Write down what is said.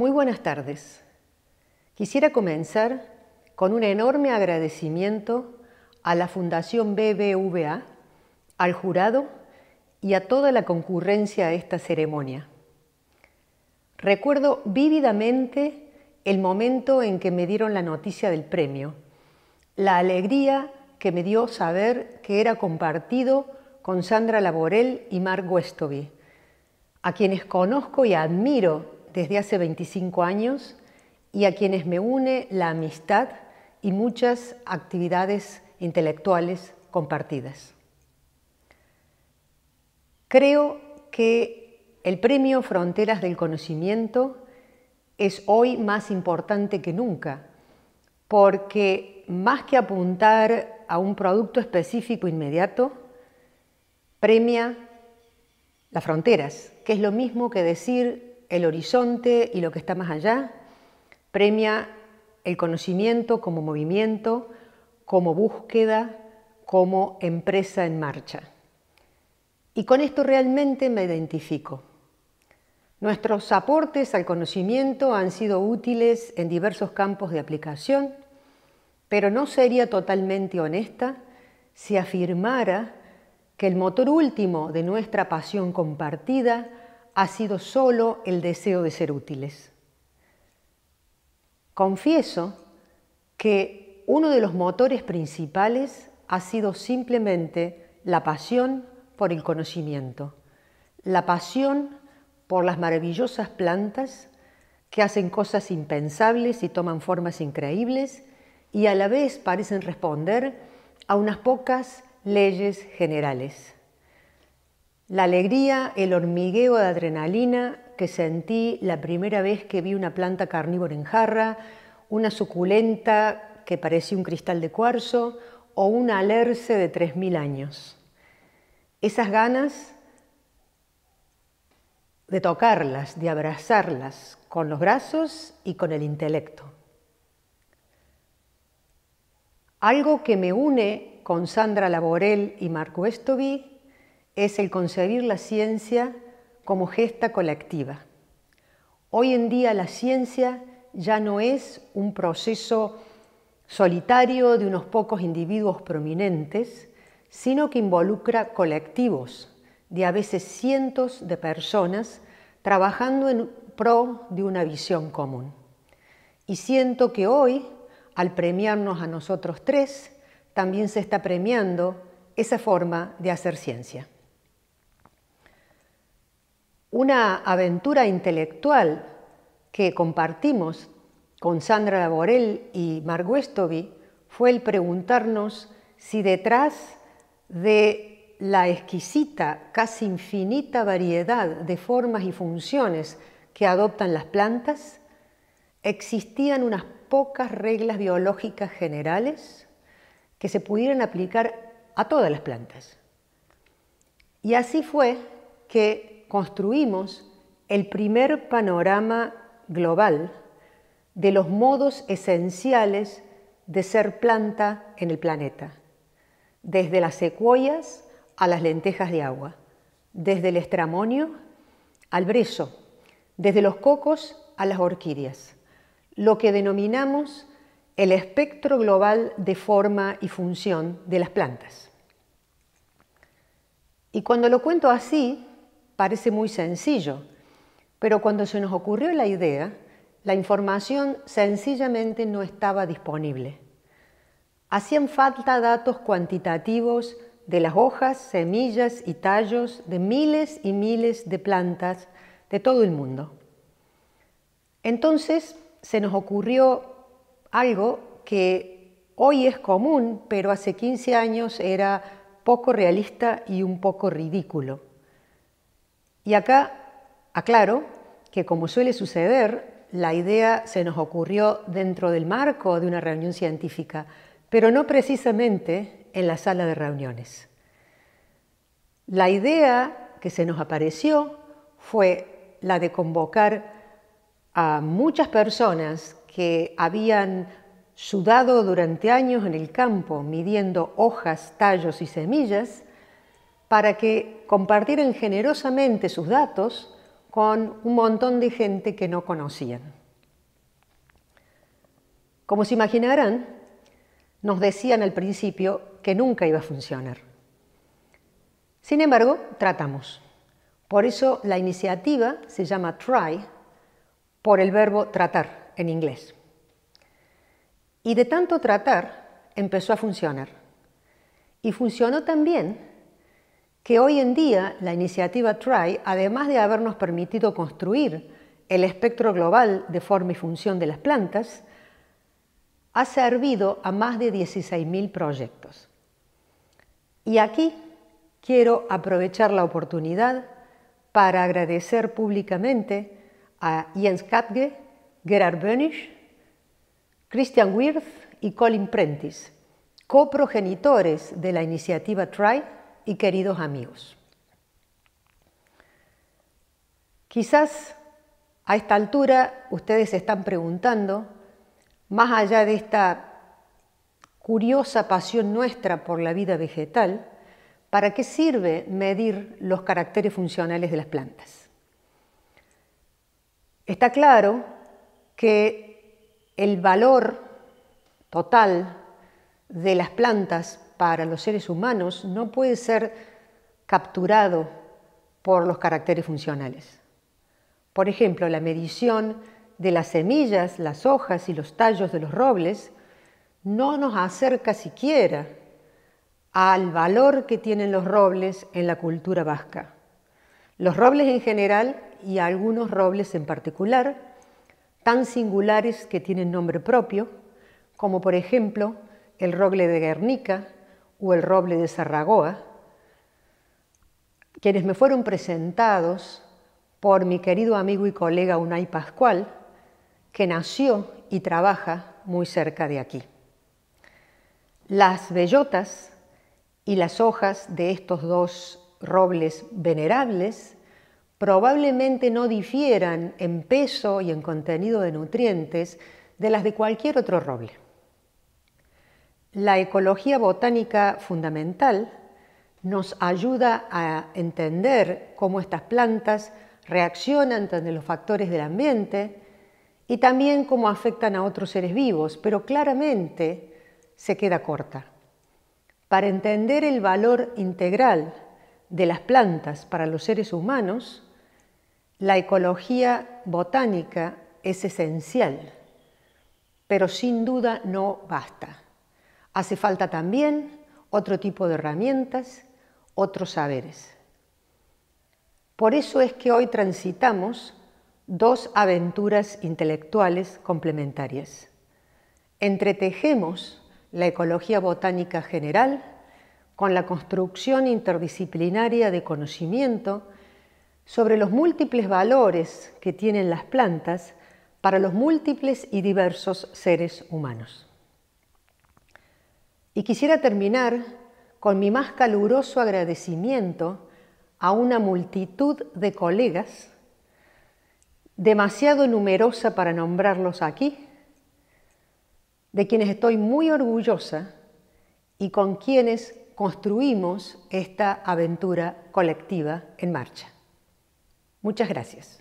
Muy buenas tardes. Quisiera comenzar con un enorme agradecimiento a la Fundación BBVA, al jurado y a toda la concurrencia a esta ceremonia. Recuerdo vívidamente el momento en que me dieron la noticia del premio, la alegría que me dio saber que era compartido con Sandra Laborel y Mark Westoby, a quienes conozco y admiro desde hace 25 años y a quienes me une la amistad y muchas actividades intelectuales compartidas. Creo que el premio Fronteras del Conocimiento es hoy más importante que nunca, porque más que apuntar a un producto específico inmediato, premia las fronteras, que es lo mismo que decir el horizonte y lo que está más allá, premia el conocimiento como movimiento, como búsqueda, como empresa en marcha. Y con esto realmente me identifico. Nuestros aportes al conocimiento han sido útiles en diversos campos de aplicación, pero no sería totalmente honesta si afirmara que el motor último de nuestra pasión compartida ha sido solo el deseo de ser útiles. Confieso que uno de los motores principales ha sido simplemente la pasión por el conocimiento, la pasión por las maravillosas plantas que hacen cosas impensables y toman formas increíbles y a la vez parecen responder a unas pocas leyes generales. La alegría, el hormigueo de adrenalina que sentí la primera vez que vi una planta carnívora en jarra, una suculenta que parecía un cristal de cuarzo o un alerce de 3.000 años. Esas ganas de tocarlas, de abrazarlas con los brazos y con el intelecto. Algo que me une con Sandra Laborel y Marco Estovi, es el concebir la ciencia como gesta colectiva. Hoy en día la ciencia ya no es un proceso solitario de unos pocos individuos prominentes, sino que involucra colectivos de a veces cientos de personas trabajando en pro de una visión común. Y siento que hoy, al premiarnos a nosotros tres, también se está premiando esa forma de hacer ciencia una aventura intelectual que compartimos con Sandra Laborel y Mark fue el preguntarnos si detrás de la exquisita, casi infinita variedad de formas y funciones que adoptan las plantas, existían unas pocas reglas biológicas generales que se pudieran aplicar a todas las plantas. Y así fue que construimos el primer panorama global de los modos esenciales de ser planta en el planeta, desde las secuoyas a las lentejas de agua, desde el estramonio al brezo, desde los cocos a las orquídeas, lo que denominamos el espectro global de forma y función de las plantas. Y cuando lo cuento así, Parece muy sencillo, pero cuando se nos ocurrió la idea, la información sencillamente no estaba disponible. Hacían falta datos cuantitativos de las hojas, semillas y tallos de miles y miles de plantas de todo el mundo. Entonces se nos ocurrió algo que hoy es común, pero hace 15 años era poco realista y un poco ridículo. Y acá aclaro que como suele suceder, la idea se nos ocurrió dentro del marco de una reunión científica, pero no precisamente en la sala de reuniones. La idea que se nos apareció fue la de convocar a muchas personas que habían sudado durante años en el campo midiendo hojas, tallos y semillas para que compartieran generosamente sus datos con un montón de gente que no conocían. Como se imaginarán, nos decían al principio que nunca iba a funcionar. Sin embargo, tratamos. Por eso la iniciativa se llama try por el verbo tratar en inglés. Y de tanto tratar empezó a funcionar. Y funcionó también que hoy en día la iniciativa TRY, además de habernos permitido construir el espectro global de forma y función de las plantas, ha servido a más de 16.000 proyectos. Y aquí quiero aprovechar la oportunidad para agradecer públicamente a Jens Katge, Gerhard Bönisch, Christian Wirth y Colin Prentice, coprogenitores de la iniciativa TRY, y queridos amigos. Quizás a esta altura ustedes se están preguntando, más allá de esta curiosa pasión nuestra por la vida vegetal, ¿para qué sirve medir los caracteres funcionales de las plantas? Está claro que el valor total de las plantas para los seres humanos no puede ser capturado por los caracteres funcionales. Por ejemplo, la medición de las semillas, las hojas y los tallos de los robles no nos acerca siquiera al valor que tienen los robles en la cultura vasca. Los robles en general y algunos robles en particular, tan singulares que tienen nombre propio, como por ejemplo el roble de Guernica, o el roble de Sarragoa, quienes me fueron presentados por mi querido amigo y colega Unai Pascual, que nació y trabaja muy cerca de aquí. Las bellotas y las hojas de estos dos robles venerables probablemente no difieran en peso y en contenido de nutrientes de las de cualquier otro roble. La ecología botánica fundamental nos ayuda a entender cómo estas plantas reaccionan ante los factores del ambiente y también cómo afectan a otros seres vivos, pero claramente se queda corta. Para entender el valor integral de las plantas para los seres humanos, la ecología botánica es esencial, pero sin duda no basta. Hace falta también otro tipo de herramientas, otros saberes. Por eso es que hoy transitamos dos aventuras intelectuales complementarias. Entretejemos la ecología botánica general con la construcción interdisciplinaria de conocimiento sobre los múltiples valores que tienen las plantas para los múltiples y diversos seres humanos. Y quisiera terminar con mi más caluroso agradecimiento a una multitud de colegas, demasiado numerosa para nombrarlos aquí, de quienes estoy muy orgullosa y con quienes construimos esta aventura colectiva en marcha. Muchas gracias.